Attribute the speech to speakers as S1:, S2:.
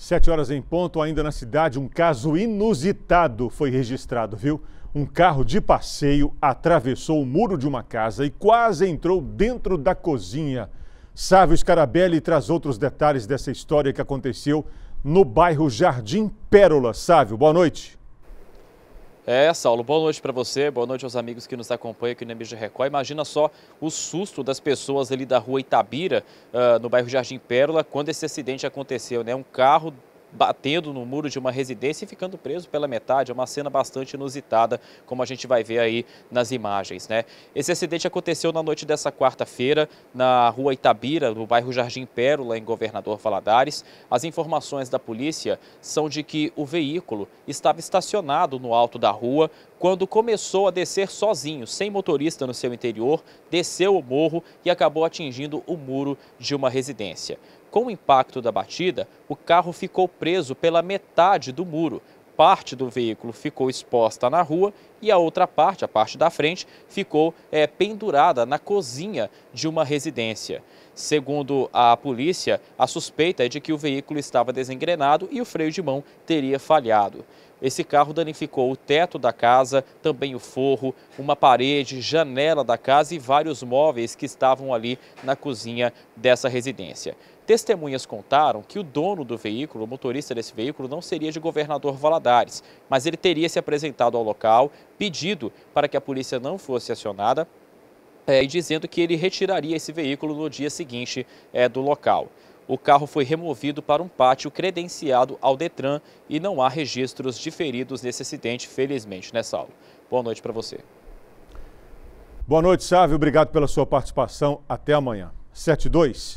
S1: Sete horas em ponto, ainda na cidade, um caso inusitado foi registrado, viu? Um carro de passeio atravessou o muro de uma casa e quase entrou dentro da cozinha. Sávio Scarabelli traz outros detalhes dessa história que aconteceu no bairro Jardim Pérola. Sávio, boa noite.
S2: É, Saulo, boa noite para você, boa noite aos amigos que nos acompanham aqui no MG Record. Imagina só o susto das pessoas ali da rua Itabira, uh, no bairro Jardim Pérola, quando esse acidente aconteceu, né? Um carro batendo no muro de uma residência e ficando preso pela metade. É uma cena bastante inusitada, como a gente vai ver aí nas imagens. Né? Esse acidente aconteceu na noite dessa quarta-feira, na rua Itabira, no bairro Jardim Pérola, em Governador Valadares. As informações da polícia são de que o veículo estava estacionado no alto da rua quando começou a descer sozinho, sem motorista no seu interior, desceu o morro e acabou atingindo o muro de uma residência. Com o impacto da batida, o carro ficou preso pela metade do muro. Parte do veículo ficou exposta na rua e a outra parte, a parte da frente, ficou é, pendurada na cozinha de uma residência. Segundo a polícia, a suspeita é de que o veículo estava desengrenado e o freio de mão teria falhado. Esse carro danificou o teto da casa, também o forro, uma parede, janela da casa e vários móveis que estavam ali na cozinha dessa residência. Testemunhas contaram que o dono do veículo, o motorista desse veículo, não seria de governador Valadares, mas ele teria se apresentado ao local, pedido para que a polícia não fosse acionada é, e dizendo que ele retiraria esse veículo no dia seguinte é, do local o carro foi removido para um pátio credenciado ao Detran e não há registros de feridos nesse acidente, felizmente, né, Saulo? Boa noite para você.
S1: Boa noite, Sávio. Obrigado pela sua participação. Até amanhã. 72